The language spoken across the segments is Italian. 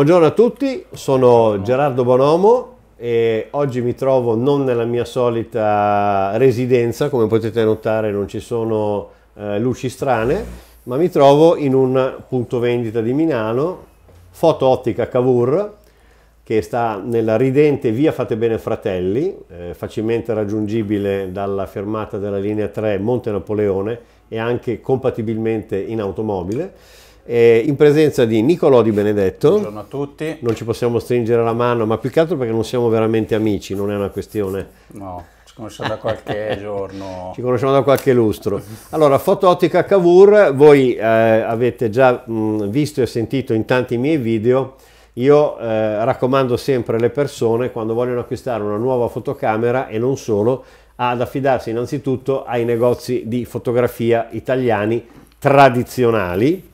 Buongiorno a tutti, sono Gerardo Bonomo e oggi mi trovo non nella mia solita residenza, come potete notare non ci sono eh, luci strane, ma mi trovo in un punto vendita di Milano, Foto Ottica Cavour, che sta nella ridente via Fate Bene Fratelli, eh, facilmente raggiungibile dalla fermata della linea 3 Monte Napoleone e anche compatibilmente in automobile eh, in presenza di Nicolò Di Benedetto. Buongiorno a tutti. Non ci possiamo stringere la mano, ma più che altro perché non siamo veramente amici, non è una questione. No, ci conosciamo da qualche giorno. Ci conosciamo da qualche lustro. Allora, Foto Cavour, voi eh, avete già mh, visto e sentito in tanti miei video. Io eh, raccomando sempre alle persone quando vogliono acquistare una nuova fotocamera e non solo ad affidarsi innanzitutto ai negozi di fotografia italiani tradizionali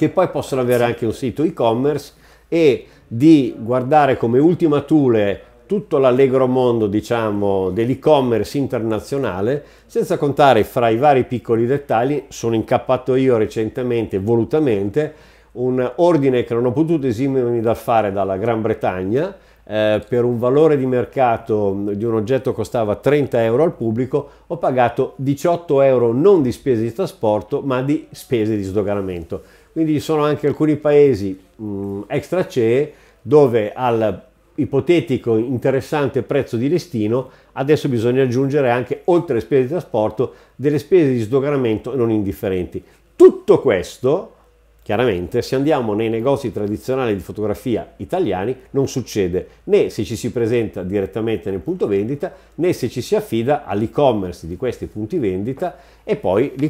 che poi possono avere anche un sito e-commerce e di guardare come ultima tule tutto l'allegro mondo diciamo, dell'e-commerce internazionale senza contare fra i vari piccoli dettagli sono incappato io recentemente volutamente un ordine che non ho potuto esimermi dal fare dalla Gran Bretagna eh, per un valore di mercato mm, di un oggetto che costava 30 euro al pubblico ho pagato 18 euro non di spese di trasporto ma di spese di sdoganamento quindi ci sono anche alcuni paesi mh, mm, extra CE dove al ipotetico interessante prezzo di listino adesso bisogna aggiungere anche oltre le spese di trasporto delle spese di sdoganamento non indifferenti. Tutto questo Chiaramente se andiamo nei negozi tradizionali di fotografia italiani non succede né se ci si presenta direttamente nel punto vendita né se ci si affida all'e-commerce di questi punti vendita e poi eh,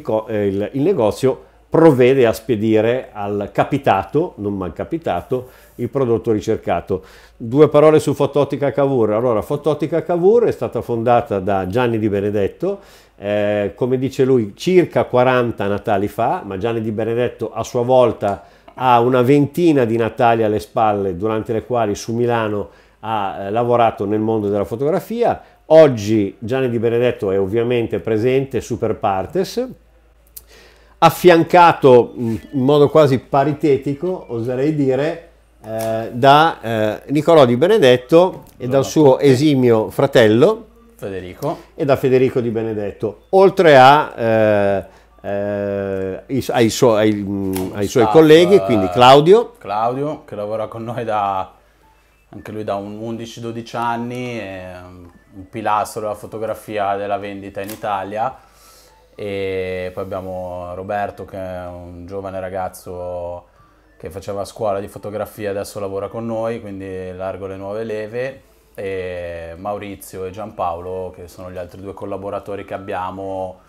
il, negozio provvede a spedire al capitato, non mal capitato, il prodotto ricercato. Due parole su Fotottica Cavour. Allora, Fotottica Cavour è stata fondata da Gianni Di Benedetto, eh, come dice lui, circa 40 Natali fa, ma Gianni Di Benedetto a sua volta ha una ventina di Natali alle spalle, durante le quali su Milano ha eh, lavorato nel mondo della fotografia. Oggi Gianni Di Benedetto è ovviamente presente super partes, affiancato mm, in modo quasi paritetico, oserei dire, eh, da eh, Niccolò di Benedetto e dal suo esimio fratello Federico e da Federico di Benedetto, oltre a, eh, eh ai, ai, suoi, mm, ai, ai suoi staff, colleghi, eh, quindi Claudio. Claudio che lavora con noi da anche lui da 11-12 anni, è un pilastro della fotografia della vendita in Italia e poi abbiamo Roberto che è un giovane ragazzo che faceva scuola di fotografia e adesso lavora con noi, quindi largo le nuove leve e Maurizio e Giampaolo che sono gli altri due collaboratori che abbiamo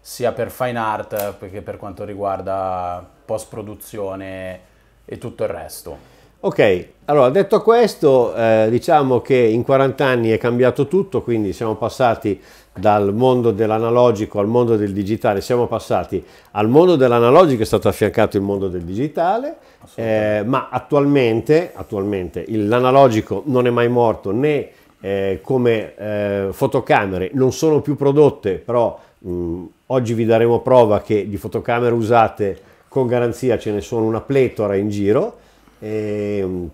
sia per fine art che per quanto riguarda post produzione e tutto il resto. Ok, allora detto questo, eh, diciamo che in 40 anni è cambiato tutto, quindi siamo passati dal mondo dell'analogico al mondo del digitale, siamo passati al mondo dell'analogico è stato affiancato il mondo del digitale, eh, ma attualmente, attualmente l'analogico non è mai morto né eh, come eh, fotocamere, non sono più prodotte, però mh, oggi vi daremo prova che di fotocamere usate con garanzia ce ne sono una pletora in giro. E, ehm,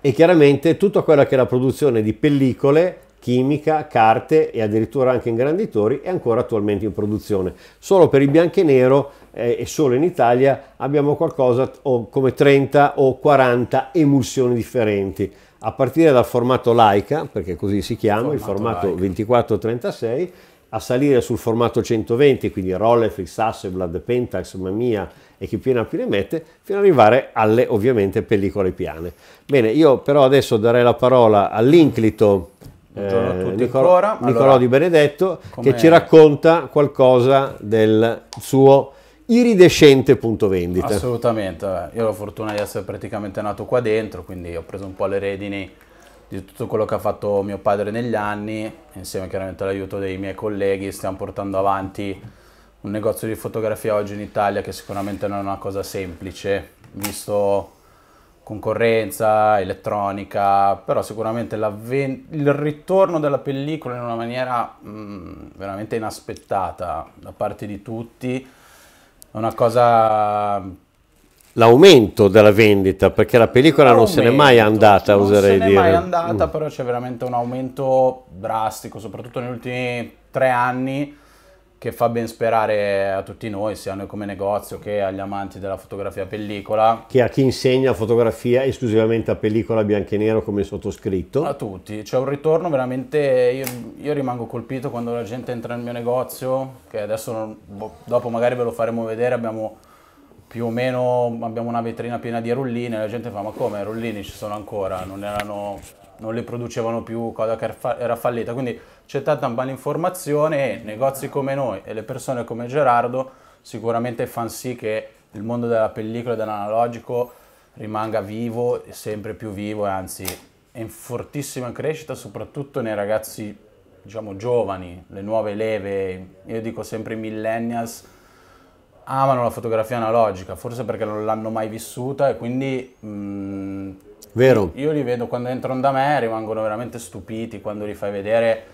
e chiaramente tutta quella che è la produzione di pellicole chimica, carte e addirittura anche ingranditori è ancora attualmente in produzione. Solo per il bianco e nero eh, e solo in Italia abbiamo qualcosa oh, come 30 o 40 emulsioni differenti a partire dal formato Leica, perché così si chiama, formato il formato 24-36, a salire sul formato 120, quindi Rolleiflex, Hasselblad, Pentax, Mamia e chi più ne ha più ne mette, fino ad arrivare alle ovviamente pellicole piane. Bene, io però adesso darei la parola all'inclito Buongiorno a eh, tutti Nicolò, ancora. Nicolò Di Benedetto che ci racconta qualcosa del suo iridescente punto vendita. Assolutamente, io ho la fortuna di essere praticamente nato qua dentro, quindi ho preso un po' le redini di tutto quello che ha fatto mio padre negli anni, insieme chiaramente all'aiuto dei miei colleghi stiamo portando avanti un negozio di fotografia oggi in Italia che sicuramente non è una cosa semplice, visto concorrenza, elettronica, però sicuramente il ritorno della pellicola in una maniera mh, mm, veramente inaspettata da parte di tutti è una cosa... L'aumento della vendita, perché la pellicola non se n'è mai andata, oserei dire. Non se n'è mai mm. andata, mm. però c'è veramente un aumento drastico, soprattutto negli ultimi tre anni che fa ben sperare a tutti noi, sia noi come negozio che agli amanti della fotografia a pellicola. Che a chi insegna fotografia esclusivamente a pellicola bianco e nero come sottoscritto. A tutti, c'è un ritorno veramente, io, io, rimango colpito quando la gente entra nel mio negozio, che adesso non, boh, dopo magari ve lo faremo vedere, abbiamo più o meno abbiamo una vetrina piena di rulline, la gente fa ma come rullini ci sono ancora, non, erano, non le producevano più, cosa che era fallita, quindi c'è tanta malinformazione e negozi come noi e le persone come Gerardo sicuramente fanno sì che il mondo della pellicola e dell'analogico rimanga vivo e sempre più vivo e anzi è in fortissima crescita soprattutto nei ragazzi diciamo giovani, le nuove leve, io dico sempre i millennials amano la fotografia analogica, forse perché non l'hanno mai vissuta e quindi mh, mm, Vero. io li vedo quando entrano da me rimangono veramente stupiti quando li fai vedere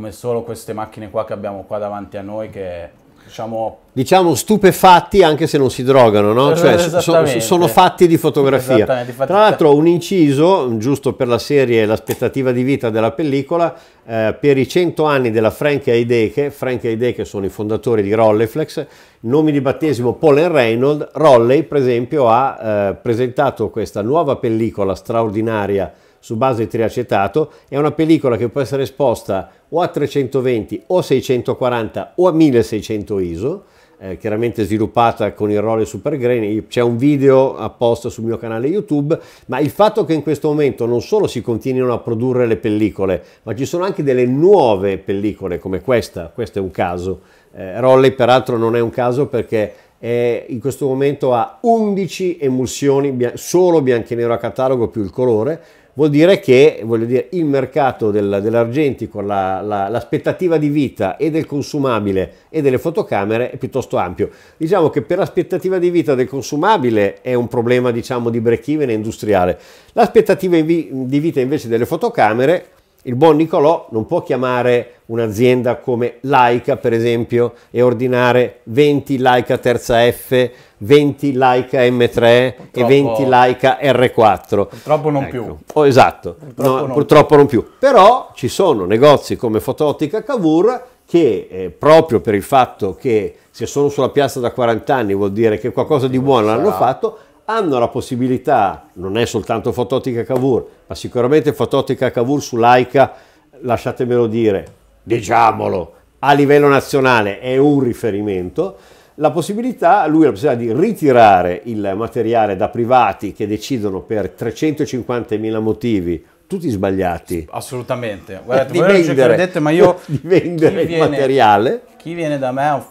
come solo queste macchine qua che abbiamo qua davanti a noi che diciamo... Diciamo stupefatti anche se non si drogano, no? Cioè so, sono fatti di fotografia. Tra l'altro un inciso, giusto per la serie L'aspettativa di vita della pellicola, eh, per i 100 anni della Frank Heideke, Frank Heideke sono i fondatori di Rolleflex, nomi di battesimo Paul e Reynolds, Rolley per esempio ha eh, presentato questa nuova pellicola straordinaria su base di triacetato, è una pellicola che può essere esposta o a 320 o a 640 o a 1600 ISO, eh, chiaramente sviluppata con il role Super Grain, c'è un video apposta sul mio canale YouTube, ma il fatto che in questo momento non solo si continuino a produrre le pellicole, ma ci sono anche delle nuove pellicole come questa, questo è un caso. Eh, Rolle peraltro non è un caso perché è, in questo momento ha 11 emulsioni, solo bianco e nero a catalogo più il colore, Vuol dire che dire, il mercato del, dell'argentico, la, la, l'aspettativa di vita e del consumabile e delle fotocamere è piuttosto ampio. Diciamo che per l'aspettativa di vita del consumabile è un problema diciamo, di break-even industriale. L'aspettativa vi, di vita invece delle fotocamere il buon Nicolò non può chiamare un'azienda come Laika, per esempio, e ordinare 20 Laika terza F, 20 Laika M3 purtroppo, e 20 Laika R4. Purtroppo non ecco. più. Oh, esatto, purtroppo, no, non, purtroppo più. non, più. Però ci sono negozi come Fotottica Cavour che eh, proprio per il fatto che se sono sulla piazza da 40 anni vuol dire che qualcosa di buono l'hanno fatto, hanno la possibilità, non è soltanto Fotottica Cavour, ma sicuramente Fotottica Cavour su Laika, lasciatemelo dire, diciamolo, a livello nazionale è un riferimento, la possibilità, lui ha la possibilità di ritirare il materiale da privati che decidono per 350.000 motivi tutti sbagliati. Assolutamente. Guardate, di voi vendere, credete, ma io di vendere il materiale. Chi viene da me a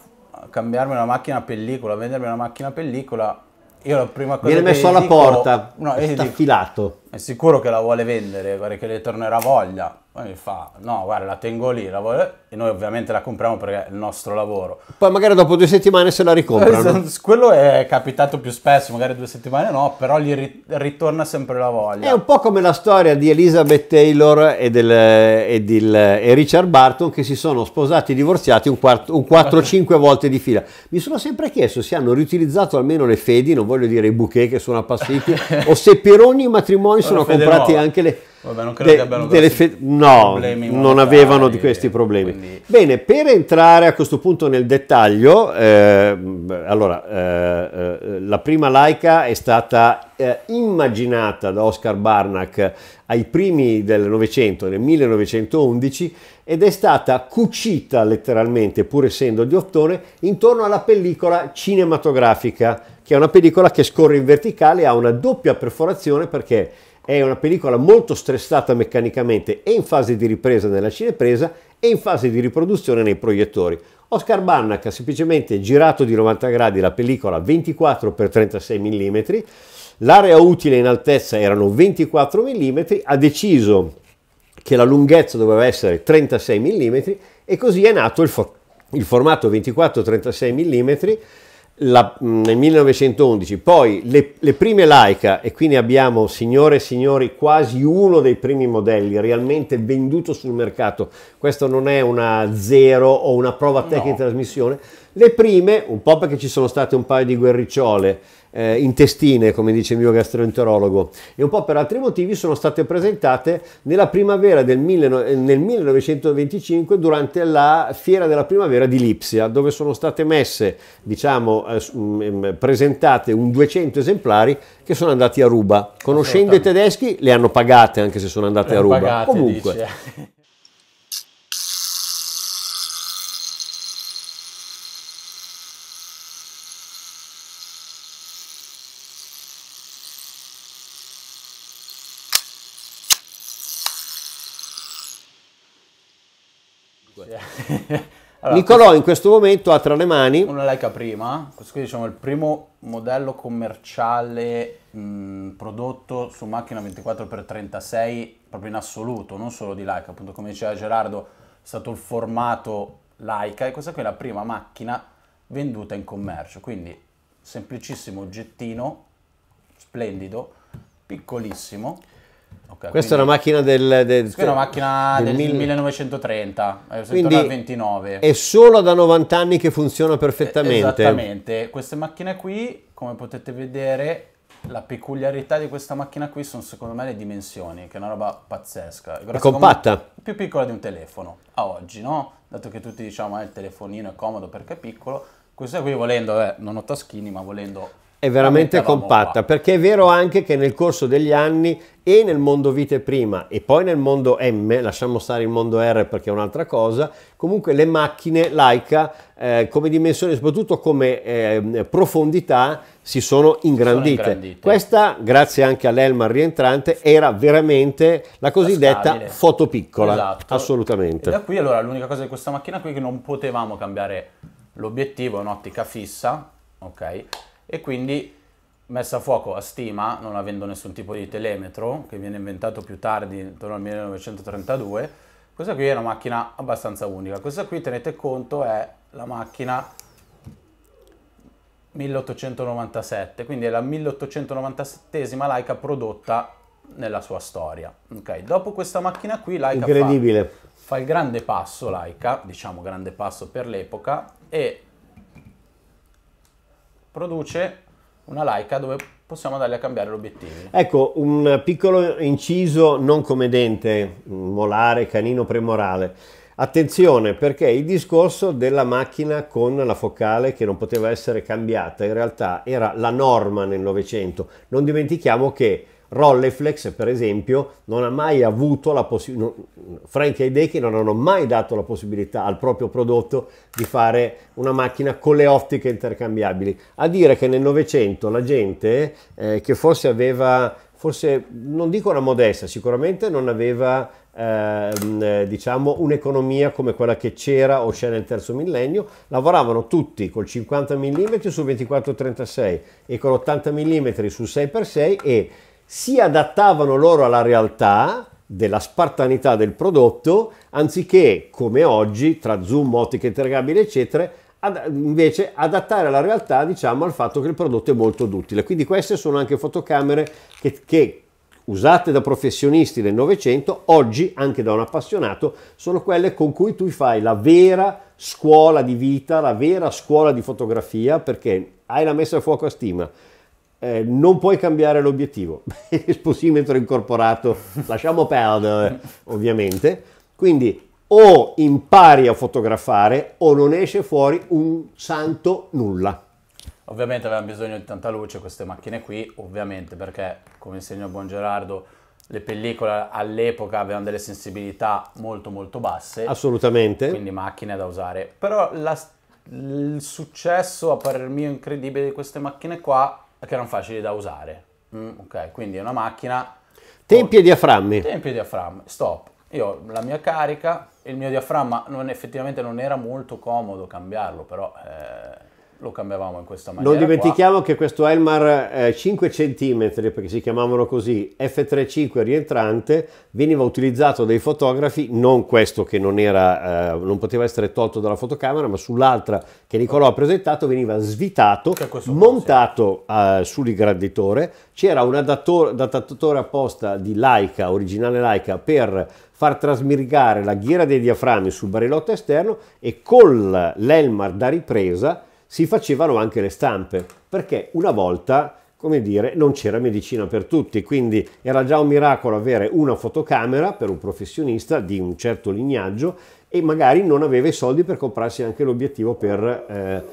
cambiarmi una macchina pellicola, a vendermi una macchina pellicola, io la prima cosa viene messo alla dico, porta no, sta dico, affilato è sicuro che la vuole vendere, guarda che le tornerà voglia. Poi mi fa, no, guarda, la tengo lì, la vuole... e noi ovviamente la compriamo perché è il nostro lavoro. Poi magari dopo due settimane se la ricomprano. Quello è capitato più spesso, magari due settimane no, però gli ritorna sempre la voglia. È un po' come la storia di Elizabeth Taylor e, del, e, del, e Richard Barton che si sono sposati e divorziati un, quart- un 4-5 volte di fila. Mi sono sempre chiesto se hanno riutilizzato almeno le fedi, non voglio dire i bouquet che sono appassiti, o se per ogni matrimonio poi sono comprati anche le... Vabbè, non credo de, che abbiano delle fe- no, non avevano di questi eh, problemi. Quindi... Bene, per entrare a questo punto nel dettaglio, eh, allora, eh, eh, la prima laica è stata eh, immaginata da Oscar Barnack ai primi del Novecento, nel 1911, ed è stata cucita letteralmente, pur essendo di ottone, intorno alla pellicola cinematografica, che è una pellicola che scorre in verticale e ha una doppia perforazione perché è una pellicola molto stressata meccanicamente e in fase di ripresa nella cinepresa e in fase di riproduzione nei proiettori. Oscar Bannack ha semplicemente girato di 90 gradi la pellicola 24x36 mm, l'area utile in altezza erano 24 mm, ha deciso che la lunghezza doveva essere 36 mm e così è nato il, for il formato 24-36 mm la, nel 1911, poi le, le, prime Laika, e qui ne abbiamo, signore e signori, quasi uno dei primi modelli realmente venduto sul mercato. Questo non è una zero o una prova tecnica no. di trasmissione. Le prime, un po' perché ci sono state un paio di guerricciole, eh, intestine, come dice il mio gastroenterologo, e un po' per altri motivi sono state presentate nella primavera del nel 1925 durante la fiera della primavera di Lipsia, dove sono state messe, diciamo, eh, mm, mm, presentate un 200 esemplari che sono andati a ruba. Conoscendo i tedeschi, le hanno pagate anche se sono andate le a ruba. Pagate, Comunque. Dice. allora, Nicolò in questo momento ha tra le mani una Leica prima, questo qui diciamo è il primo modello commerciale mh, prodotto su macchina 24x36 proprio in assoluto, non solo di Leica, appunto come diceva Gerardo è stato il formato Leica e questa qui è la prima macchina venduta in commercio, quindi semplicissimo oggettino, splendido, piccolissimo Okay, Questa è una macchina del, del, è una macchina del, del 1930, quindi 29. È solo da 90 anni che funziona eh, perfettamente. Esattamente, queste macchine qui, come potete vedere, la peculiarità di questa macchina qui sono secondo me le dimensioni, che è una roba pazzesca. È compatta. Più piccola di un telefono, a oggi, no? Dato che tutti diciamo che eh, ah, il telefonino è comodo perché è piccolo, questa qui volendo, eh, non ho taschini, ma volendo è veramente compatta, là. perché è vero anche che nel corso degli anni e nel mondo vite prima e poi nel mondo M, lasciamo stare il mondo R perché è un'altra cosa, comunque le macchine Laika eh, come dimensioni, soprattutto come eh, profondità, si sono ingrandite. sono ingrandite. Questa, grazie anche all'Elmar rientrante, era veramente la cosiddetta la piccola, esatto. assolutamente. E da qui allora l'unica cosa di questa macchina qui è che non potevamo cambiare l'obiettivo, è un'ottica fissa, ok? e quindi messa a fuoco a stima, non avendo nessun tipo di telemetro, che viene inventato più tardi, intorno al 1932, questa qui è una macchina abbastanza unica. Questa qui, tenete conto, è la macchina 1897, quindi è la 1897esima Leica prodotta nella sua storia. Okay. Dopo questa macchina qui Leica fa, fa, il grande passo, Leica, diciamo grande passo per l'epoca, e produce una laica dove possiamo andare a cambiare l'obiettivo. Ecco, un piccolo inciso non come dente, molare, canino premorale. Attenzione perché il discorso della macchina con la focale che non poteva essere cambiata in realtà era la norma nel Novecento. Non dimentichiamo che Rolleflex, per esempio, non ha mai avuto la possibilità, Frank e Deke non hanno mai dato la possibilità al proprio prodotto di fare una macchina con le ottiche intercambiabili. A dire che nel Novecento la gente eh, che forse aveva, forse non dico una modesta, sicuramente non aveva ehm, diciamo un'economia come quella che c'era o c'è nel terzo millennio, lavoravano tutti col 50 mm su 24-36 e con 80 mm su 6x6 e si adattavano loro alla realtà della spartanità del prodotto, anziché come oggi, tra zoom, ottica interrogabili, eccetera, ad, invece adattare la realtà diciamo al fatto che il prodotto è molto duttile. Quindi queste sono anche fotocamere che, che usate da professionisti del Novecento, oggi anche da un appassionato, sono quelle con cui tu fai la vera scuola di vita, la vera scuola di fotografia, perché hai la messa a fuoco a stima, eh, non puoi cambiare l'obiettivo, il posimetro incorporato, lasciamo perdere ovviamente, quindi o impari a fotografare o non esce fuori un santo nulla. Ovviamente avevamo bisogno di tanta luce queste macchine qui, ovviamente perché come insegna il buon Gerardo le pellicole all'epoca avevano delle sensibilità molto molto basse. Assolutamente. Quindi macchine da usare. Però la, il successo a parer mio incredibile di queste macchine qua che erano facili da usare. Mm. Okay, quindi è una macchina... Tempi con... e diaframmi. Tempi e diaframmi, stop. Io ho la mia carica, il mio diaframma non, effettivamente non era molto comodo cambiarlo, però eh, lo cambiavamo in questa maniera. Non dimentichiamo qua. che questo Elmar eh, 5 cm, perché si chiamavano così, F35 rientrante, veniva utilizzato dai fotografi, non questo che non, era, eh, non poteva essere tolto dalla fotocamera, ma sull'altra che Nicolò ha presentato veniva svitato, montato eh, sull'ingranditore, c'era un adattatore, adattatore apposta di Leica, originale Leica, per far trasmirgare la ghiera dei diaframmi sul barilotto esterno e con l'Elmar da ripresa si facevano anche le stampe, perché una volta, come dire, non c'era medicina per tutti, quindi era già un miracolo avere una fotocamera per un professionista di un certo lignaggio e magari non aveva i soldi per comprarsi anche l'obiettivo per eh,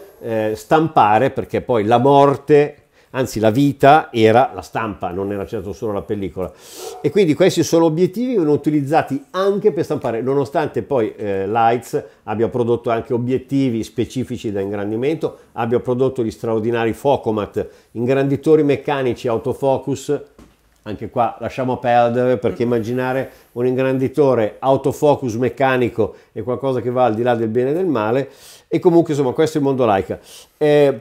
eh, stampare, perché poi la morte anzi la vita era la stampa, non era certo solo la pellicola. E quindi questi sono obiettivi che vengono utilizzati anche per stampare, nonostante poi eh, Lights abbia prodotto anche obiettivi specifici da ingrandimento, abbia prodotto gli straordinari Focomat, ingranditori meccanici, autofocus, anche qua lasciamo perdere perché immaginare un ingranditore autofocus meccanico è qualcosa che va al di là del bene e del male e comunque insomma questo è il mondo laica. Eh,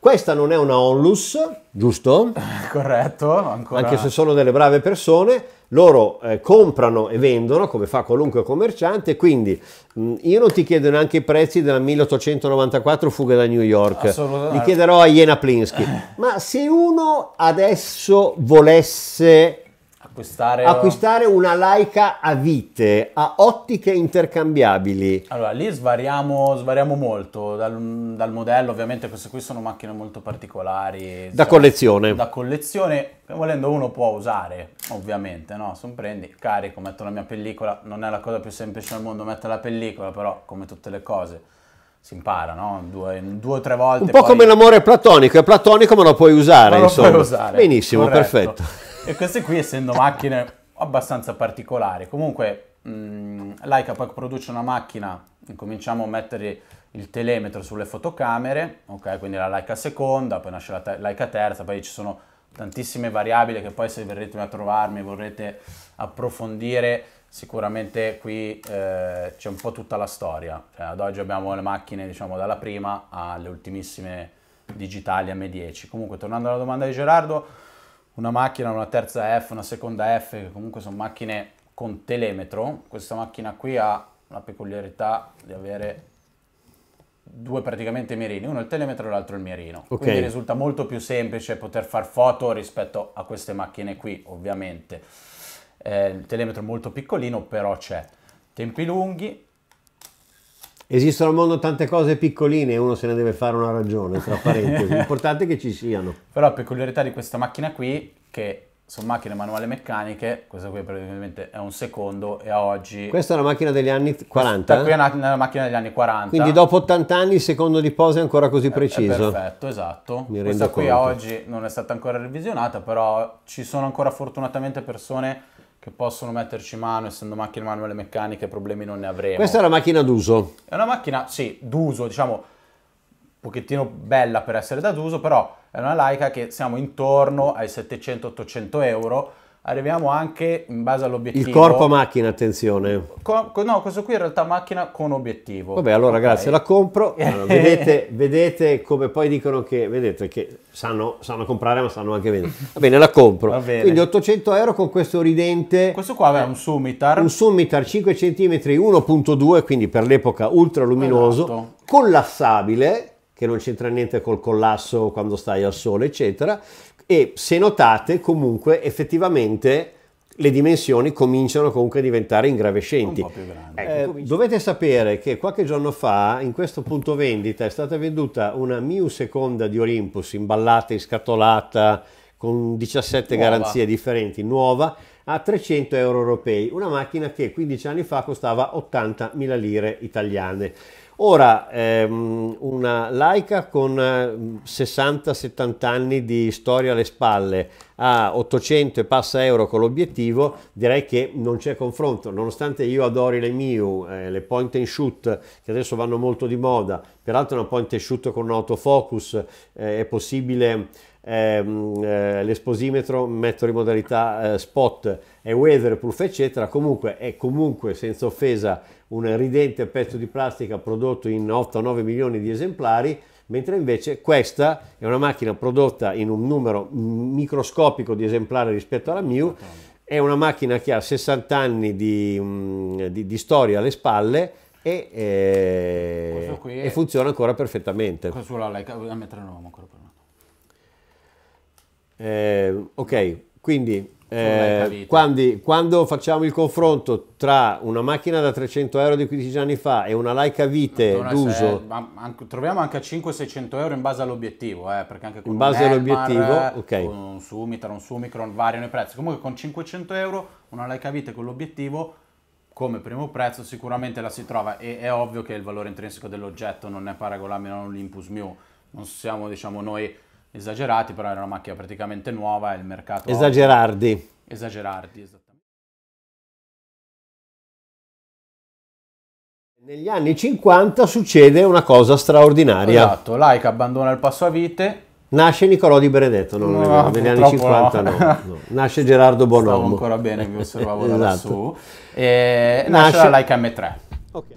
questa non è una onlus, giusto? Corretto, ancora. Anche se sono delle brave persone, loro eh, comprano e vendono come fa qualunque commerciante, quindi mh, mm, io non ti chiedo neanche i prezzi della 1894 fuga da New York, li chiederò a Jena Plinsky, ma se uno adesso volesse Acquistare... acquistare... una laica a vite, a ottiche intercambiabili. Allora, lì svariamo, svariamo molto dal, dal, modello, ovviamente queste qui sono macchine molto particolari. Da cioè, collezione. Da collezione, volendo uno può usare, ovviamente, no? Se prendi, carico, metto la mia pellicola, non è la cosa più semplice al mondo mettere la pellicola, però come tutte le cose si impara, no? Due, due, o tre volte. Un po' poi... come l'amore platonico, è platonico ma lo puoi usare, ma lo insomma. Puoi usare. Benissimo, Corretto. perfetto. E queste qui, essendo macchine abbastanza particolari, comunque mh, mm, Leica poi produce una macchina, cominciamo a mettere il telemetro sulle fotocamere, ok? Quindi la Leica seconda, poi nasce la te Leica terza, poi ci sono tantissime variabili che poi se verrete a trovarmi vorrete approfondire sicuramente qui eh, c'è un po' tutta la storia cioè, ad oggi abbiamo le macchine diciamo dalla prima alle ultimissime digitali M10 comunque tornando alla domanda di Gerardo una macchina, una terza F, una seconda F, che comunque sono macchine con telemetro. Questa macchina qui ha la peculiarità di avere due praticamente mirini, uno il telemetro e l'altro il mirino. Okay. Quindi risulta molto più semplice poter fare foto rispetto a queste macchine qui, ovviamente. Eh, il telemetro è molto piccolino, però c'è. Tempi lunghi, Esistono al mondo tante cose piccoline e uno se ne deve fare una ragione, tra parentesi. L'importante è che ci siano. Però la peculiarità di questa macchina qui, che sono macchine manuali meccaniche, questa qui probabilmente è un secondo e a oggi... Questa è una macchina degli anni 40? Questa qui è una, una macchina degli anni 40. Quindi dopo 80 anni il secondo di posa è ancora così preciso? È, è perfetto, esatto. Mi rendo questa qui a oggi non è stata ancora revisionata, però ci sono ancora fortunatamente persone che possono metterci mano, essendo macchine manuali meccaniche, problemi non ne avremo. Questa è una macchina d'uso. È una macchina, sì, d'uso, diciamo, un pochettino bella per essere da d'uso, però è una Leica che siamo intorno ai 700-800 euro, arriviamo anche in base all'obiettivo. Il corpo macchina, attenzione. Co no, questo qui in realtà macchina con obiettivo. Vabbè, allora okay. grazie, la compro. Allora, vedete, vedete, come poi dicono che, vedete che sanno, sanno comprare ma sanno anche vendere. Va bene, la compro. Va bene. Quindi 800 euro con questo ridente. Questo qua è un Sumitar. Un Sumitar 5 cm 1.2, quindi per l'epoca ultra luminoso, esatto. collassabile che non c'entra niente col collasso quando stai al sole, eccetera, e se notate comunque effettivamente le dimensioni cominciano comunque a diventare ingravescenti. Ecco, eh, dovete sapere che qualche giorno fa in questo punto vendita è stata venduta una Miu seconda di Olympus imballata, in scatolata con 17 nuova. garanzie differenti, nuova, a 300 euro europei, una macchina che 15 anni fa costava 80.000 lire italiane. Ora, ehm, una laica con 60-70 eh, anni di storia alle spalle a 800 e passa euro con l'obiettivo, direi che non c'è confronto. Nonostante io adori le Miu, eh, le point and shoot, che adesso vanno molto di moda, peraltro una point and shoot con autofocus, eh, è possibile ehm, eh, l'esposimetro metto in modalità eh, spot, è weatherproof, eccetera, comunque è comunque senza offesa un ridente pezzo di plastica prodotto in 8-9 milioni di esemplari, mentre invece questa è una macchina prodotta in un numero microscopico di esemplari rispetto alla Mew, è una macchina che ha 60 anni di, mm, di, di storia alle spalle e, eh, e, funziona ancora perfettamente. Questo là, lei, a metronomo ancora per me. Eh, ok, quindi eh, quindi, quando facciamo il confronto tra una macchina da 300 euro di 15 anni fa e una Leica Vite allora, d'uso, se, troviamo anche a 500-600 euro in base all'obiettivo, eh, perché anche con in base all'obiettivo, okay. con un Sumitron, un Sumicron variano i prezzi. Comunque, con 500 euro una Leica Vite con l'obiettivo come primo prezzo sicuramente la si trova e è ovvio che il valore intrinseco dell'oggetto non è paragonabile a un Olympus Mew. Non siamo, diciamo, noi esagerati, però era una macchina praticamente nuova e il mercato... Esagerardi. Oggi... Esagerardi, esattamente. Negli anni 50 succede una cosa straordinaria. Esatto, Laika abbandona il passo a vite. Nasce Niccolò di Benedetto, no, no, negli anni 50 no. no. Nasce Gerardo Bonomo. Stavo ancora bene, mi osservavo da esatto. lassù. E nasce, nasce la Leica M3. Okay.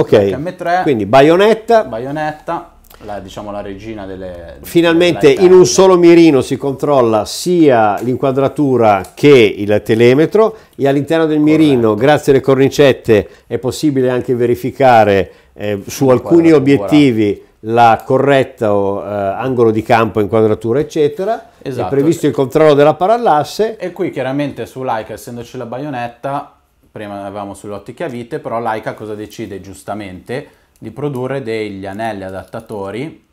Ok, HM3, quindi Bayonetta. Bayonetta, la, diciamo la regina delle... Finalmente delle in un solo mirino si controlla sia l'inquadratura che il telemetro e all'interno del Corretto. mirino, grazie alle cornicette, è possibile anche verificare eh, su alcuni obiettivi la corretta eh, angolo di campo, inquadratura, eccetera. Esatto. È previsto il controllo della parallasse. E qui chiaramente su Leica, essendoci la baionetta, prima avevamo sulle ottiche a vite, però Laika cosa decide giustamente? Di produrre degli anelli adattatori,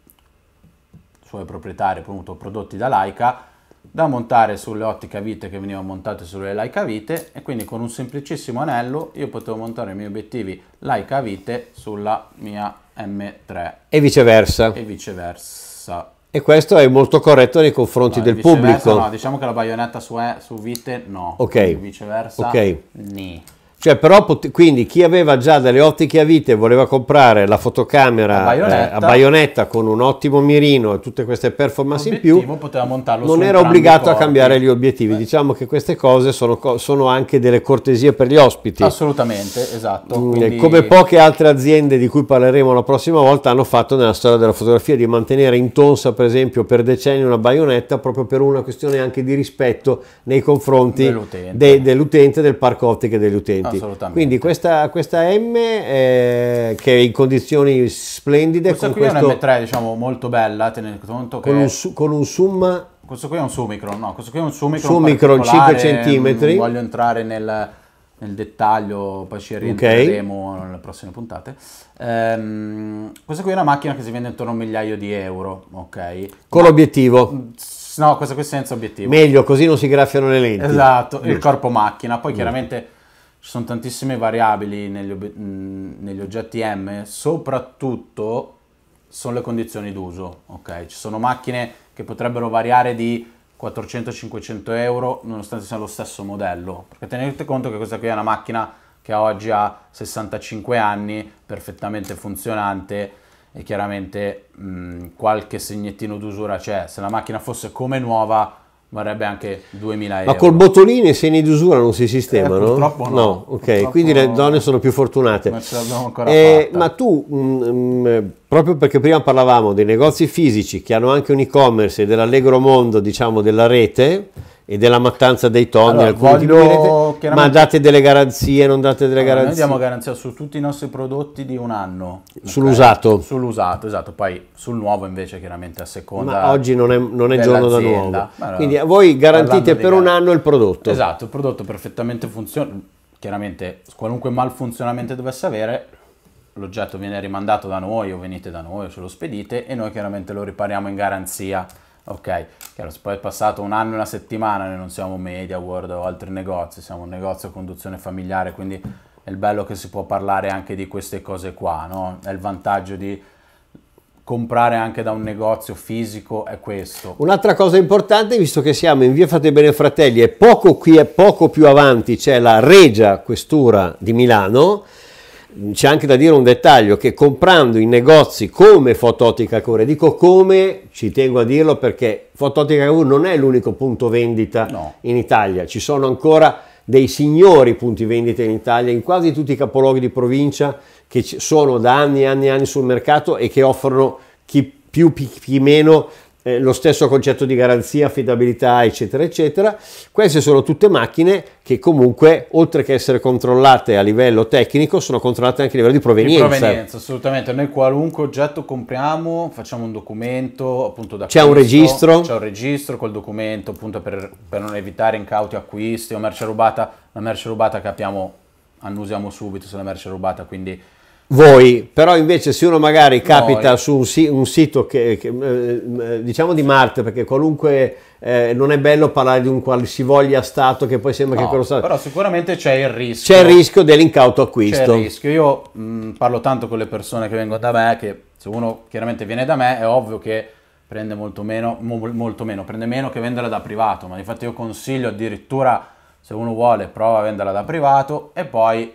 suoi proprietari appunto prodotti da Laika, da montare sulle ottiche a vite che venivano montate sulle Laika vite e quindi con un semplicissimo anello io potevo montare i miei obiettivi Laika vite sulla mia M3. E viceversa. E viceversa. E questo è molto corretto nei confronti no, del pubblico. No, diciamo che la baionetta su, su vite no. Ok. E viceversa. Ok. Nì. Cioè, però, quindi chi aveva già delle ottiche a vite e voleva comprare la fotocamera a baionetta. Eh, a baionetta, con un ottimo mirino e tutte queste performance in più, poteva montarlo non era obbligato a cambiare gli obiettivi. Beh. Diciamo che queste cose sono, sono, anche delle cortesie per gli ospiti. Assolutamente, esatto. Mm, quindi... Come poche altre aziende di cui parleremo la prossima volta hanno fatto nella storia della fotografia, di mantenere in tonsa, per esempio, per decenni una baionetta proprio per una questione anche di rispetto nei confronti dell'utente, de, dell'utente del parco ottiche degli utenti. Assolutamente. Quindi questa, questa M eh, che è in condizioni splendide. Questa qui questo, è una M3 diciamo molto bella, tenendo conto che... Con un, sum... Questo qui è un Sumicron, no, questo qui è un Sumicron, Sumicron 5 cm. Voglio entrare nel nel dettaglio, poi ci rientreremo okay. nelle prossime puntate. Ehm, questa qui è una macchina che si vende intorno a un migliaio di euro, ok? Con l'obiettivo? Mm, no, questa qui senza obiettivo. Meglio, così non si graffiano le lenti. Esatto, mm. il corpo macchina, poi mm. chiaramente ci sono tantissime variabili negli, ob- mm, negli oggetti M, soprattutto sono le condizioni d'uso, ok? Ci sono macchine che potrebbero variare di 400-500 euro nonostante sia lo stesso modello, perché tenete conto che questa qui è una macchina che oggi ha 65 anni, perfettamente funzionante e chiaramente mh, mm, qualche segnettino d'usura c'è, se la macchina fosse come nuova Varrebbe anche 2000 euro. Ma col bottolino bottoline segni di usura non si sistemano? Eh, purtroppo no. no. ok, purtroppo quindi le donne sono più fortunate. Ma, eh, ma tu, mh, mm, mh, mm, proprio perché prima parlavamo dei negozi fisici che hanno anche un e-commerce e dell'allegro mondo, diciamo, della rete, e della mattanza dei tonni. Allora, voglio, chiaramente... Ma date delle garanzie, non date delle allora, garanzie? Noi diamo garanzia su tutti i nostri prodotti di un anno. Sull'usato? Okay? Sull'usato, esatto. Poi sul nuovo invece chiaramente a seconda Ma oggi non è, non è giorno da nuovo. Allora, Quindi voi garantite per un anno il prodotto. Esatto, il prodotto perfettamente funziona. Chiaramente qualunque malfunzionamento dovesse avere, l'oggetto viene rimandato da noi o venite da noi o ce lo spedite e noi chiaramente lo ripariamo in garanzia Ok, chiaro, se poi è passato un anno e una settimana, noi non siamo media world o altri negozi, siamo un negozio a conduzione familiare, quindi è il bello che si può parlare anche di queste cose qua, no? È il vantaggio di comprare anche da un negozio fisico è questo. Un'altra cosa importante, visto che siamo in via Fate Bene Fratelli e poco qui e poco più avanti c'è la Regia Questura di Milano, c'è anche da dire un dettaglio che comprando in negozi come Fototica Cavour, dico come, ci tengo a dirlo perché Fototica Cavour non è l'unico punto vendita no. in Italia, ci sono ancora dei signori punti vendita in Italia in quasi tutti i capoluoghi di provincia che sono da anni e anni e anni sul mercato e che offrono chi più chi meno eh, lo stesso concetto di garanzia, affidabilità, eccetera, eccetera. Queste sono tutte macchine che comunque, oltre che essere controllate a livello tecnico, sono controllate anche a livello di provenienza. Di provenienza, assolutamente. Noi qualunque oggetto compriamo, facciamo un documento appunto da C'è un registro. C'è un registro col documento appunto per, per non evitare incauti acquisti o merce rubata. La merce rubata capiamo, annusiamo subito se la merce è rubata, quindi voi, però invece se uno magari capita no, su un, un sito che, che eh, eh, diciamo di Marte, perché qualunque eh, non è bello parlare di un qualsivoglia stato che poi sembra no, che quello stato... Però sicuramente c'è il rischio. C'è il rischio dell'incauto acquisto. C'è il rischio. Io mh, mm, parlo tanto con le persone che vengono da me, che se uno chiaramente viene da me è ovvio che prende molto meno, mo- molto meno prende meno che venderla da privato, ma infatti io consiglio addirittura se uno vuole prova a venderla da privato e poi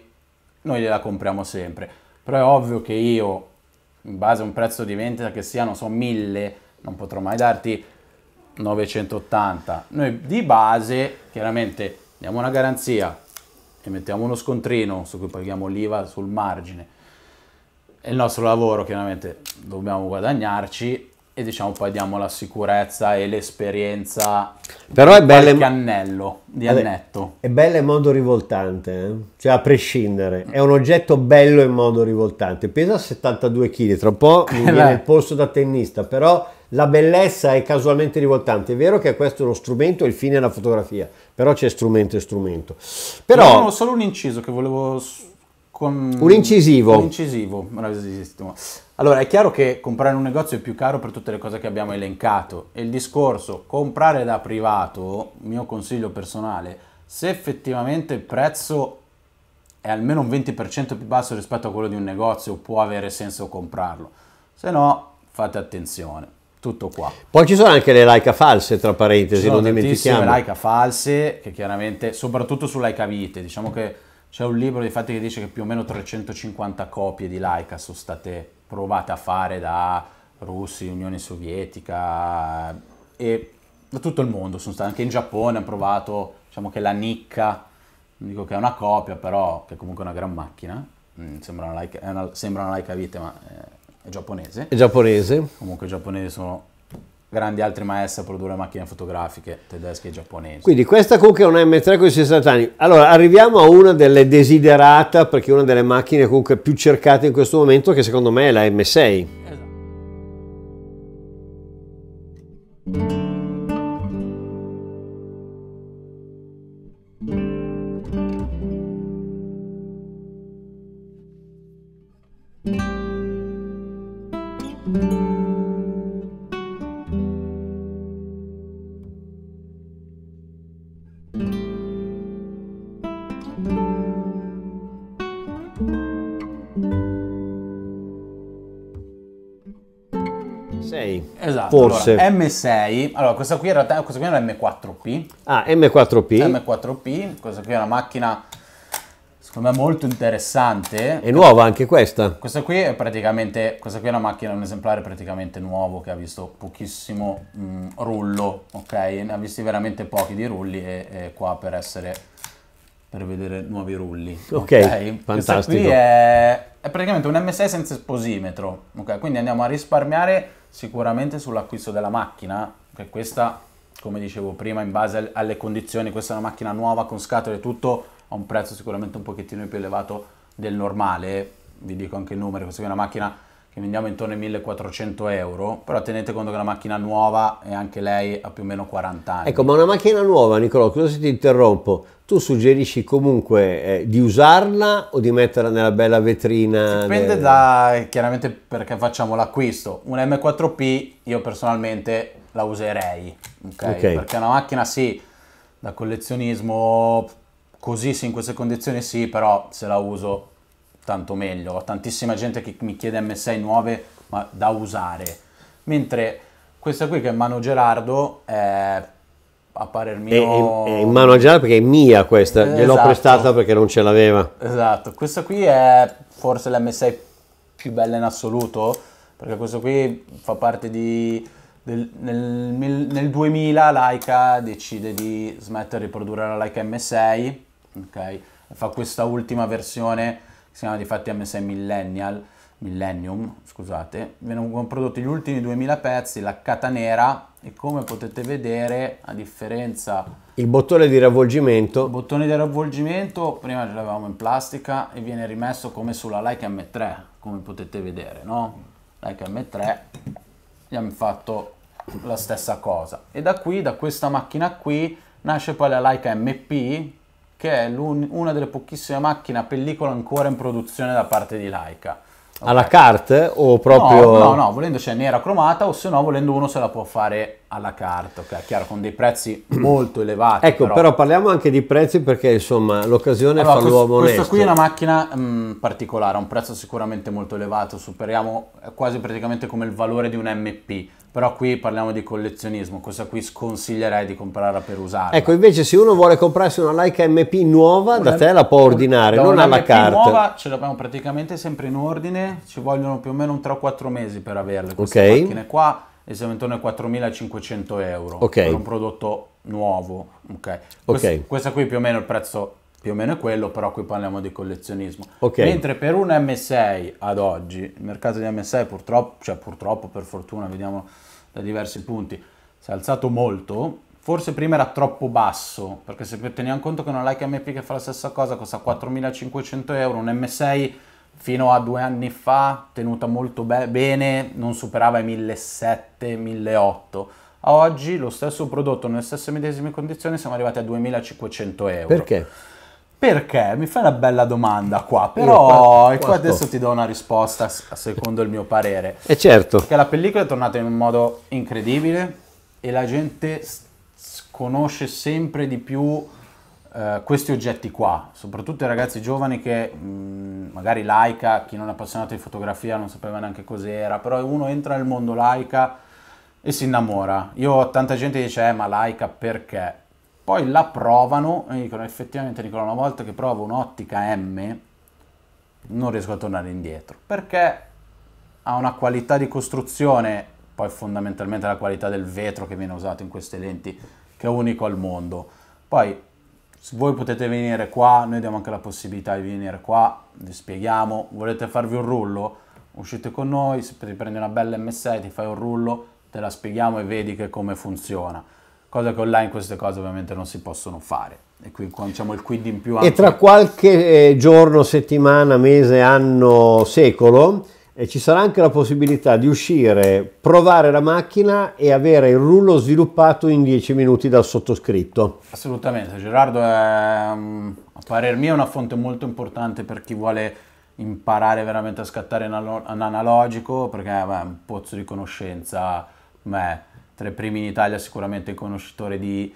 noi gliela compriamo sempre però è ovvio che io, in base a un prezzo di vendita che siano, so 1000, non potrò mai darti 980. Noi di base, chiaramente, diamo una garanzia e mettiamo uno scontrino su cui paghiamo l'IVA sul margine. È il nostro lavoro, chiaramente, dobbiamo guadagnarci e diciamo poi diamo la sicurezza e l'esperienza però è bello qualche annello di annetto è bello in modo rivoltante eh? cioè a prescindere è un oggetto bello in modo rivoltante pesa 72 kg tra un po' mi viene il polso da tennista però la bellezza è casualmente rivoltante è vero che questo è uno strumento il fine è la fotografia però c'è strumento e strumento però no, no, solo un inciso che volevo con un incisivo. Un incisivo, bravissimo. Allora, è chiaro che comprare in un negozio è più caro per tutte le cose che abbiamo elencato. E il discorso, comprare da privato, mio consiglio personale, se effettivamente il prezzo è almeno un 20% più basso rispetto a quello di un negozio, può avere senso comprarlo. Se no, fate attenzione. Tutto qua. Poi ci sono anche le laica false, tra parentesi, non dimentichiamo. Ci sono le laica false, che chiaramente, soprattutto su laica vite, diciamo che c'è un libro infatti che dice che più o meno 350 copie di Laika sono state provate a fare da russi, Unione Sovietica e da tutto il mondo, sono state anche in Giappone hanno provato, diciamo che la Nicca, non dico che è una copia, però che è comunque una gran macchina, mm, sembra una Leica, una, sembra una Leica Vite ma è, è giapponese. È giapponese. Comunque i giapponesi sono grandi altri maestri a produrre macchine fotografiche tedesche e giapponesi. Quindi questa comunque è una M3 con 60 anni. Allora arriviamo a una delle desiderata perché è una delle macchine comunque più cercate in questo momento che secondo me è la M6. Esatto. forse. Allora, M6, allora questa qui in realtà questa qui è una M4P. Ah, M4P. M4P, questa qui è una macchina secondo me molto interessante. È nuova anche questa? Questa qui è praticamente, questa qui è una macchina, un esemplare praticamente nuovo che ha visto pochissimo mh, mm, rullo, ok? Ne ha visti veramente pochi di rulli e, e qua per essere, per vedere nuovi rulli. Ok, okay? fantastico. Questa qui è, è praticamente un M6 senza esposimetro, ok? Quindi andiamo a risparmiare Sicuramente sull'acquisto della macchina, che questa, come dicevo prima, in base alle condizioni, questa è una macchina nuova con scatole e tutto, a un prezzo sicuramente un pochettino più elevato del normale, vi dico anche il numero, questa è una macchina che vendiamo intorno ai 1400 euro, però tenete conto che la macchina nuova e anche lei ha più o meno 40 anni. Ecco, ma una macchina nuova, Nicolò, scusa se ti interrompo? Tu suggerisci comunque eh, di usarla o di metterla nella bella vetrina? Dipende del... da, chiaramente perché facciamo l'acquisto. Un M4P io personalmente la userei, okay? Okay. perché è una macchina sì, da collezionismo, così sì, in queste condizioni sì, però se la uso tanto meglio. Ho tantissima gente che mi chiede MSI nuove ma da usare. Mentre questa qui che è in mano Gerardo è a parer mio... È, è, è in mano a Gerardo perché è mia questa, esatto. gliel'ho prestata perché non ce l'aveva. Esatto, questa qui è forse l'MSI più bella in assoluto perché questo qui fa parte di... Del, nel, nel 2000 Laika decide di smettere di produrre la Laika M6 ok fa questa ultima versione si chiama di fatti M6 Millennial, Millennium, scusate, vengono prodotti gli ultimi 2000 pezzi, laccata nera e come potete vedere a differenza... Il bottone di ravvolgimento. Il bottone di ravvolgimento prima ce l'avevamo in plastica e viene rimesso come sulla Like M3, come potete vedere, no? Like M3 abbiamo fatto la stessa cosa. E da qui, da questa macchina qui, nasce poi la Leica MP che è una delle pochissime macchine a pellicola ancora in produzione da parte di Laika. Okay. Alla carte o proprio... No, no, no volendo c'è nera cromata o se no volendo uno se la può fare alla carta, ok? Chiaro, con dei prezzi molto elevati. Ecco, però. però parliamo anche di prezzi perché insomma l'occasione allora, fa questo, l'uomo onesto. Questa qui è una macchina mh, mm, particolare, ha un prezzo sicuramente molto elevato, superiamo eh, quasi praticamente come il valore di un MP. Però qui parliamo di collezionismo, cosa qui sconsiglierei di comprarla per usare. Ecco, invece se uno vuole comprarsi una Leica MP nuova, una, da te la può ordinare, non alla MP carta. La MP nuova ce l'abbiamo praticamente sempre in ordine, ci vogliono più o meno un 3-4 mesi per averle queste okay. macchine qua e siamo intorno ai 4.500 euro okay. per un prodotto nuovo. Okay. Questa, questa qui più o meno il prezzo più o meno è quello, però qui parliamo di collezionismo. Okay. Mentre per un M6 ad oggi, il mercato di M6 purtroppo, cioè purtroppo per fortuna, vediamo da diversi punti, si è alzato molto, forse prima era troppo basso, perché se teniamo conto che una Leica MP che fa la stessa cosa costa 4.500 euro, un M6 fino a due anni fa tenuta molto be bene, non superava i 1.700, 1.800. A oggi lo stesso prodotto, nelle stesse medesime condizioni, siamo arrivati a 2.500 euro. Perché? Perché? Mi fai una bella domanda qua, però e qua adesso ti do una risposta secondo il mio parere. E eh, certo. Perché la pellicola è tornata in un modo incredibile e la gente conosce sempre di più eh, questi oggetti qua, soprattutto i ragazzi giovani che mh, mm, magari laica, chi non è appassionato di fotografia non sapeva neanche cos'era, però uno entra nel mondo laica e si innamora. Io ho tanta gente che dice eh, ma laica perché? poi la provano e dicono effettivamente Nicola una volta che provo un'ottica M non riesco a tornare indietro perché ha una qualità di costruzione poi fondamentalmente la qualità del vetro che viene usato in queste lenti che è unico al mondo poi se voi potete venire qua noi diamo anche la possibilità di venire qua vi spieghiamo volete farvi un rullo uscite con noi se ti prendi una bella M6 ti fai un rullo te la spieghiamo e vedi che come funziona cosa che online queste cose ovviamente non si possono fare. E qui diciamo il quid in più. Ampio. E tra qualche eh, giorno, settimana, mese, anno, secolo eh, ci sarà anche la possibilità di uscire, provare la macchina e avere il rullo sviluppato in 10 minuti dal sottoscritto. Assolutamente, Gerardo è, mm, a parer mio una fonte molto importante per chi vuole imparare veramente a scattare in, analogico perché beh, è un pozzo di conoscenza. Beh, tra i primi in Italia sicuramente conoscitore di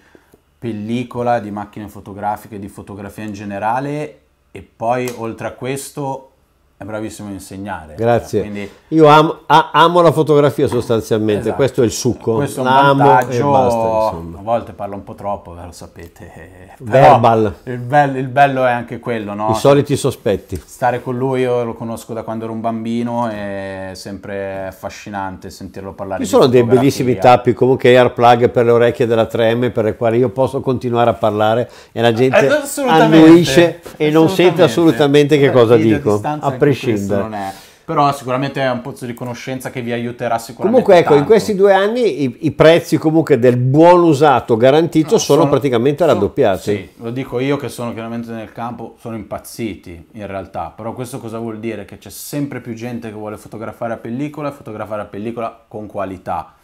pellicola, di macchine fotografiche, di fotografia in generale e poi oltre a questo è bravissimo a insegnare. Grazie. Quindi, Io am, a, amo la fotografia sostanzialmente, esatto. questo è il succo. Questo è un L'amo vantaggio, basta, a volte parlo un po' troppo, ve lo sapete. Eh, Verbal. Il bello, il bello, è anche quello, no? I soliti sospetti. Stare con lui, io lo conosco da quando ero un bambino, è sempre affascinante sentirlo parlare. Ci sono dei bellissimi tappi, comunque airplug per le orecchie della 3M, per le quali io posso continuare a parlare e la gente eh, annuisce e non sente assolutamente che cosa dico. Apprezz- prescindere. Non è. Però sicuramente è un pozzo di conoscenza che vi aiuterà sicuramente. Comunque, ecco, tanto. in questi due anni i, i, prezzi comunque del buon usato garantito no, sono, sono, praticamente sono, raddoppiati. Sì, lo dico io che sono chiaramente nel campo, sono impazziti in realtà. Però questo cosa vuol dire? Che c'è sempre più gente che vuole fotografare a pellicola e fotografare a pellicola con qualità.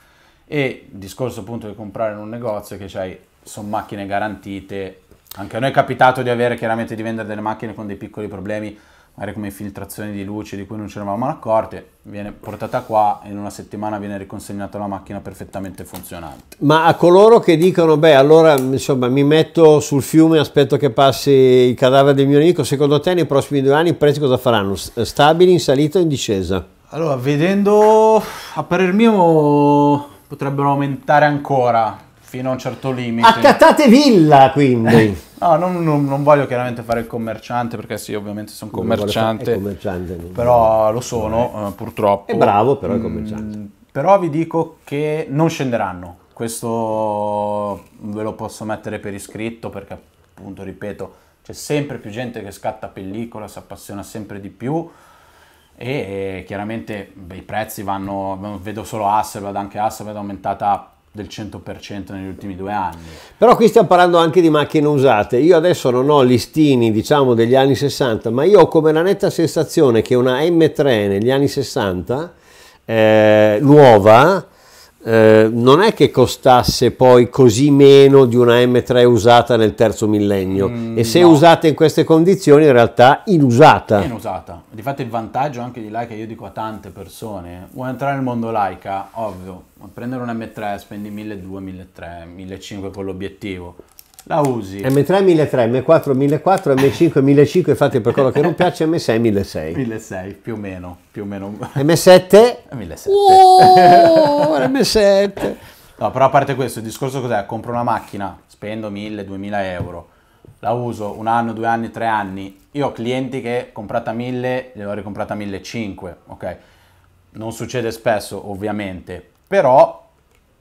E il discorso appunto di comprare in un negozio che c'hai, sono macchine garantite, anche a noi è capitato di avere chiaramente di vendere delle macchine con dei piccoli problemi magari come infiltrazioni di luce di cui non ci eravamo accorti, viene portata qua e in una settimana viene riconsegnata la macchina perfettamente funzionante. Ma a coloro che dicono, beh, allora insomma mi metto sul fiume, aspetto che passi il cadavere del mio amico, secondo te nei prossimi due anni i prezzi cosa faranno? Eh, stabili in salita o in discesa? Allora, vedendo, a parer mio potrebbero aumentare ancora fino a un certo limite. Accattate Villa quindi! No, non, non, non, voglio chiaramente fare il commerciante, perché sì, ovviamente sono commerciante, commerciante però lo sono eh, purtroppo. È bravo, però è mm, commerciante. Mm, però vi dico che non scenderanno, questo ve lo posso mettere per iscritto, perché appunto, ripeto, c'è sempre più gente che scatta pellicola, si appassiona sempre di più e eh, chiaramente beh, i prezzi vanno, vedo solo Hasselblad, anche Hasselblad è aumentata del 100% negli ultimi due anni. Però qui stiamo parlando anche di macchine usate. Io adesso non ho listini, diciamo, degli anni 60, ma io ho come la netta sensazione che una M3 negli anni 60 eh, nuova eh, non è che costasse poi così meno di una M3 usata nel terzo millennio mm, e se no. usata in queste condizioni in realtà inusata. inusata, difatti il vantaggio anche di Laika, io dico a tante persone, vuoi entrare nel mondo Laika? ovvio, prendere un M3 spendi 1200, 1300, 1500 con l'obiettivo, la usi. M3 1003, M4 1004, M5 1005, infatti per quello che non piace M6 1006. 1006 più o meno, più o meno. M7? 1007. Oh, M7. No, però a parte questo, il discorso cos'è? Compro una macchina, spendo 1000, 2000 euro, la uso un anno, due anni, tre anni. Io ho clienti che comprata 1000, gliel'ho ricomprata 1500, ok? Non succede spesso, ovviamente, però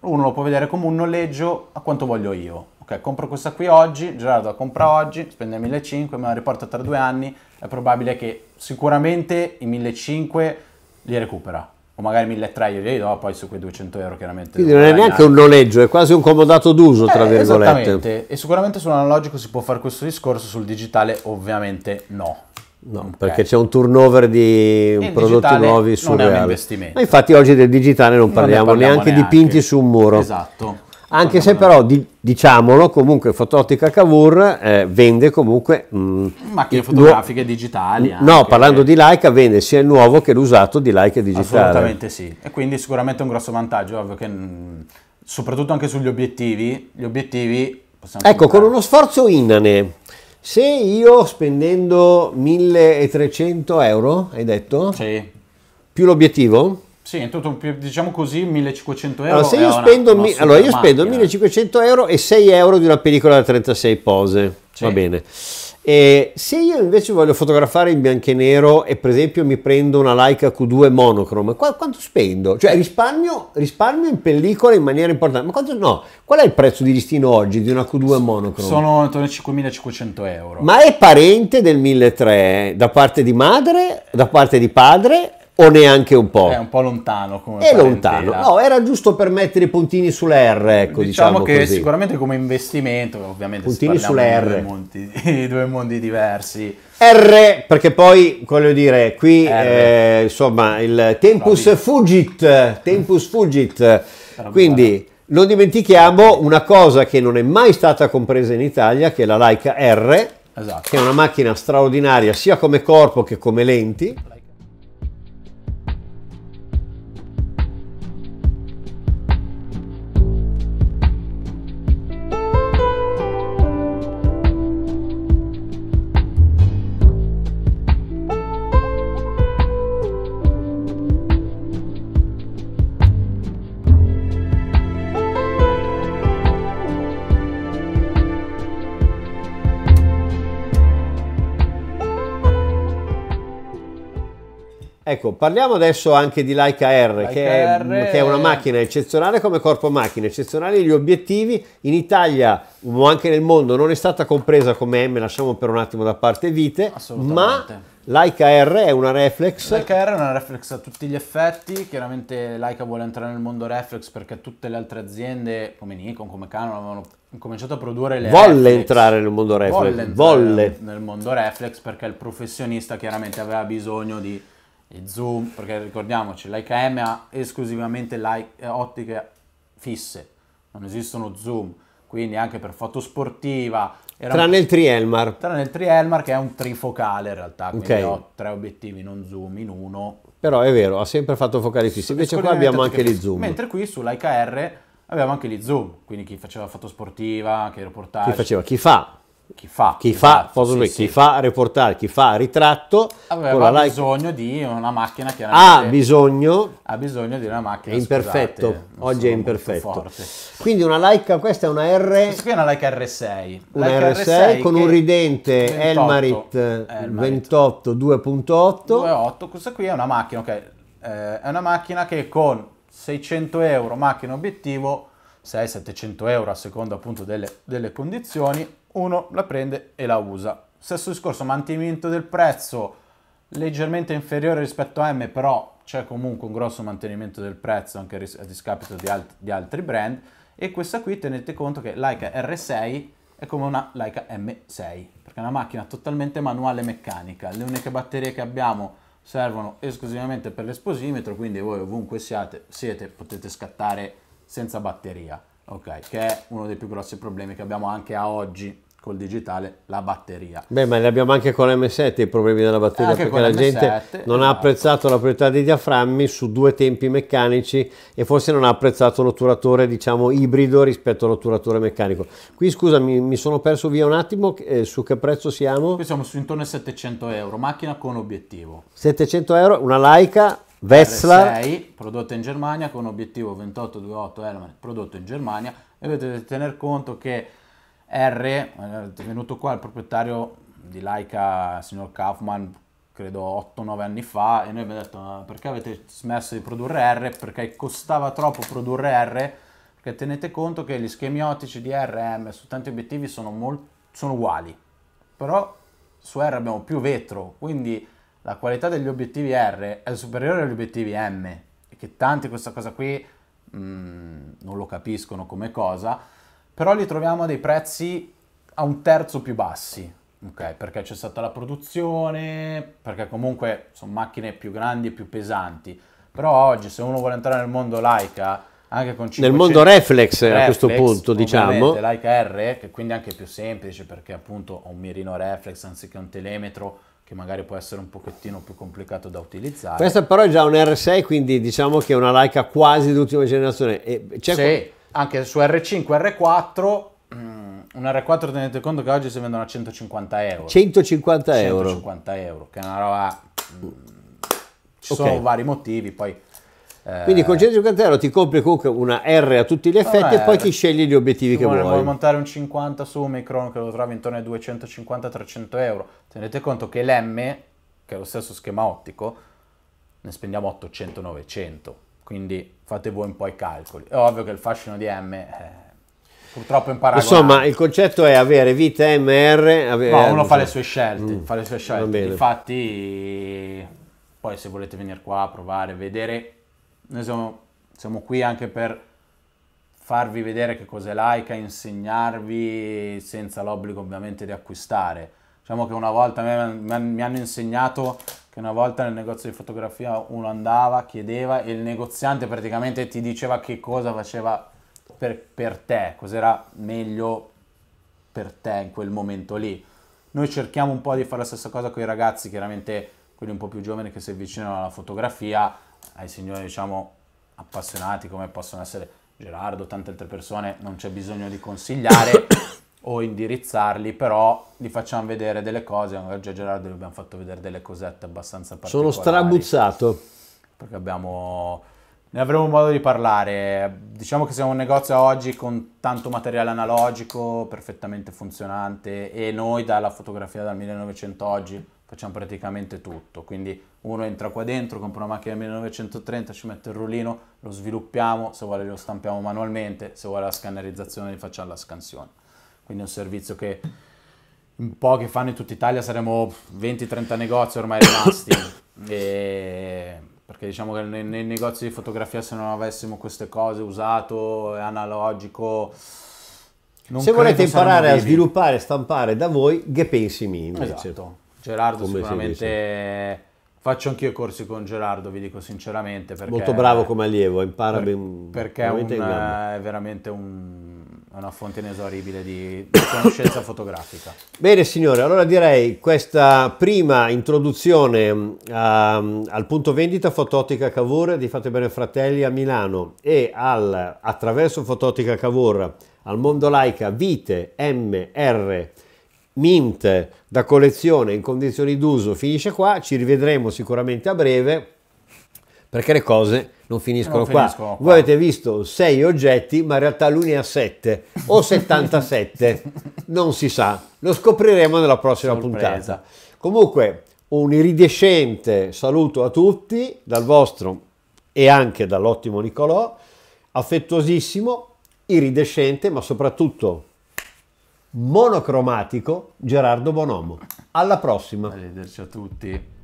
uno lo può vedere come un noleggio a quanto voglio io. Ok, compro questa qui oggi, Gerardo la compra oggi, spende 1.500, me la riporta tra due anni, è probabile che sicuramente i 1.500 li recupera. O magari 1.300 glieli do, poi su quei 200 euro chiaramente... Quindi non è neanche un noleggio, è quasi un comodato d'uso, tra eh, virgolette. Esattamente, e sicuramente sull'analogico si può fare questo discorso, sul digitale ovviamente no. No, okay. perché c'è un turnover di il prodotti nuovi surreali. Ma infatti oggi del digitale non parliamo, non ne parliamo neanche, neanche, dipinti su un muro. Esatto. Anche se però, di, diciamolo, comunque Fotottica Cavour eh, vende comunque... Mh, mm, Macchine fotografiche digitali. Anche. No, parlando eh. di Leica vende sia il nuovo che l'usato di Leica digitale. Assolutamente sì. E quindi sicuramente un grosso vantaggio, ovvio Mh, mm, soprattutto anche sugli obiettivi, gli obiettivi... Ecco, comprare. con uno sforzo inane se io spendendo 1300 euro, hai detto? Sì. Più l'obiettivo? Sì, tutto, diciamo così 1500 euro. Allora, se io, spendo, una, una allora io spendo 1500 euro e 6 euro di una pellicola da 36 pose, sì. va bene. E se io invece voglio fotografare in bianco e nero e per esempio mi prendo una Leica Q2 monochrome, quanto spendo? Cioè risparmio, risparmio in pellicola in maniera importante, ma quanto no? Qual è il prezzo di listino oggi di una Q2 monochrome? Sono intorno ai 5.500 euro. Ma è parente del 1.300 da parte di madre, da parte di padre o neanche un po'. È un po' lontano come È parentela. lontano, no, era giusto per mettere i puntini sulle R, ecco, diciamo, diciamo che così. sicuramente come investimento, ovviamente puntini sulle R. Due mondi, due mondi diversi. R, perché poi, voglio dire, qui, eh, insomma, il tempus Bravi. fugit, tempus fugit, quindi... Non dimentichiamo una cosa che non è mai stata compresa in Italia, che è la Leica R, esatto. che è una macchina straordinaria sia come corpo che come lenti. Ecco, parliamo adesso anche di Leica R, Leica che, è, R... che è una macchina eccezionale come corpo macchina, eccezionale gli obiettivi. In Italia, o anche nel mondo, non è stata compresa come M, lasciamo per un attimo da parte vite, ma Leica R è una reflex. Leica R è una reflex a tutti gli effetti, chiaramente Leica vuole entrare nel mondo reflex perché tutte le altre aziende, come Nikon, come Canon, avevano cominciato a produrre le volle reflex. entrare nel mondo reflex volle, volle. Nel, nel mondo reflex perché il professionista chiaramente aveva bisogno di il zoom, perché ricordiamoci, l'IKM ha esclusivamente eh, ottiche fisse, non esistono zoom, quindi anche per foto sportiva. tranne un... il trielmar. Tranne il trielmar che è un trifocale in realtà, quindi okay. ho tre obiettivi, non zoom in uno. Però è vero, ha sempre fatto focali fissi, invece qua abbiamo anche gli zoom. Mentre qui sull'IKR abbiamo anche gli zoom, quindi chi faceva foto sportiva, che reportage. Chi faceva, chi fa chi fa, chi fa, foto, sì, sì. fa reportage, chi fa ritratto aveva la bisogno like. di una macchina che ha bisogno, ha bisogno di una macchina è imperfetto, scusate, oggi è imperfetto. Quindi una Leica, questa è una R Questa qui è una Leica R6. Una R6, R6 con un ridente 28, Elmarit, eh, Elmarit 28 2.8. Questa qui è una macchina, ok, eh, è una macchina che con 600 euro macchina obiettivo 600-700 euro a seconda appunto delle, delle condizioni uno la prende e la usa. Stesso discorso, mantenimento del prezzo leggermente inferiore rispetto a M, però c'è comunque un grosso mantenimento del prezzo anche a discapito di, alt di altri brand. E questa qui tenete conto che Leica R6 è come una Leica M6, perché è una macchina totalmente manuale meccanica. Le uniche batterie che abbiamo servono esclusivamente per l'esposimetro, quindi voi ovunque siate, siete potete scattare senza batteria ok, che è uno dei più grossi problemi che abbiamo anche a oggi col digitale la batteria. Beh, ma ne abbiamo anche con l'M7 i problemi della batteria perché la gente non ha esatto. apprezzato la proprietà dei diaframmi su due tempi meccanici e forse non ha apprezzato l'otturatore, diciamo, ibrido rispetto all'otturatore meccanico. Qui, scusami, mi sono perso via un attimo, eh, su che prezzo siamo? Qui siamo su intorno ai 700 euro, macchina con obiettivo. 700 euro, una Leica Vessler 6 prodotta in Germania con obiettivo 2828 Element prodotto in Germania e dovete tener conto che R è eh, venuto qua il proprietario di Laika, signor Kaufman, credo 8-9 anni fa e noi abbiamo detto perché avete smesso di produrre R? Perché costava troppo produrre R perché tenete conto che gli schemi ottici di RM su tanti obiettivi sono, sono uguali però su R abbiamo più vetro quindi la qualità degli obiettivi R è superiore agli obiettivi M e che tanti questa cosa qui mh, mm, non lo capiscono come cosa, però li troviamo a dei prezzi a un terzo più bassi, ok? Perché c'è stata la produzione, perché comunque sono macchine più grandi e più pesanti, però oggi se uno vuole entrare nel mondo Leica anche con 500 nel mondo reflex, reflex a questo punto diciamo Leica R che quindi è anche più semplice perché appunto ho un mirino reflex anziché un telemetro che magari può essere un pochettino più complicato da utilizzare. Questa però è già un R6, quindi diciamo che è una Leica quasi d'ultima generazione. E c'è sì, anche su R5, R4 mm, un R4 tenete conto che oggi si vendono a 150 euro. 150 euro. 150 euro, che è una roba... Mm, ci okay. sono vari motivi, poi eh, Quindi con 150 euro ti compri comunque una R a tutti gli effetti e poi ti scegli gli obiettivi che vuoi. Vuoi montare un 50 su Micron che lo trovi intorno ai 250-300 euro. Tenete conto che l'M, che è lo stesso schema ottico, ne spendiamo 800-900. Quindi fate voi un po' i calcoli. È ovvio che il fascino di M... Eh, purtroppo imparato. Insomma, il concetto è avere vita MR. Avere... No, uno fa le sue scelte, mm, fa le sue scelte. Infatti, poi se volete venire qua a provare, vedere noi siamo, siamo qui anche per farvi vedere che cos'è l'AICA, insegnarvi senza l'obbligo ovviamente di acquistare. Diciamo che una volta mi hanno insegnato che una volta nel negozio di fotografia uno andava, chiedeva e il negoziante praticamente ti diceva che cosa faceva per, per te, cos'era meglio per te in quel momento lì. Noi cerchiamo un po' di fare la stessa cosa con i ragazzi, chiaramente quelli un po' più giovani che si avvicinano alla fotografia, ai signori diciamo appassionati come possono essere Gerardo, tante altre persone, non c'è bisogno di consigliare o indirizzarli, però gli facciamo vedere delle cose, oggi a Gerardo gli abbiamo fatto vedere delle cosette abbastanza particolari. Sono strabuzzato. Perché abbiamo... Ne avremo modo di parlare. Diciamo che siamo un negozio oggi con tanto materiale analogico, perfettamente funzionante, e noi dalla fotografia dal 1900 oggi facciamo praticamente tutto. Quindi uno entra qua dentro, compra una macchina 1930, ci mette il rulino, lo sviluppiamo, se vuole lo stampiamo manualmente, se vuole la scannerizzazione gli facciamo la scansione. Quindi è un servizio che un po' che fanno in tutta Italia, saremo 20-30 negozi ormai rimasti. e... Perché diciamo che nei, nei negozi di fotografia se non avessimo queste cose usato, è analogico, non se volete imparare a sviluppare e stampare da voi, Gepensi Mi invece. Esatto. Gerardo come sicuramente... Faccio anch'io corsi con Gerardo, vi dico sinceramente. Perché, Molto bravo come allievo, impara per, ben. Perché un, è veramente un, una fonte inesauribile di, di conoscenza fotografica. Bene signore, allora direi questa prima introduzione um, al punto vendita Fototica Cavour di Fate Bene Fratelli a Milano e al, attraverso Fototica Cavour al Mondo Laica Vite MR mint da collezione in condizioni d'uso finisce qua, ci rivedremo sicuramente a breve perché le cose non finiscono, non finiscono qua. Voi avete visto sei oggetti, ma in realtà lui ne ha sette o 77, non si sa. Lo scopriremo nella prossima Sorpresa. puntata. Comunque, un iridescente saluto a tutti dal vostro e anche dall'ottimo Nicolò, affettuosissimo, iridescente, ma soprattutto monocromatico Gerardo Bonomo. Alla prossima. Arrivederci a tutti.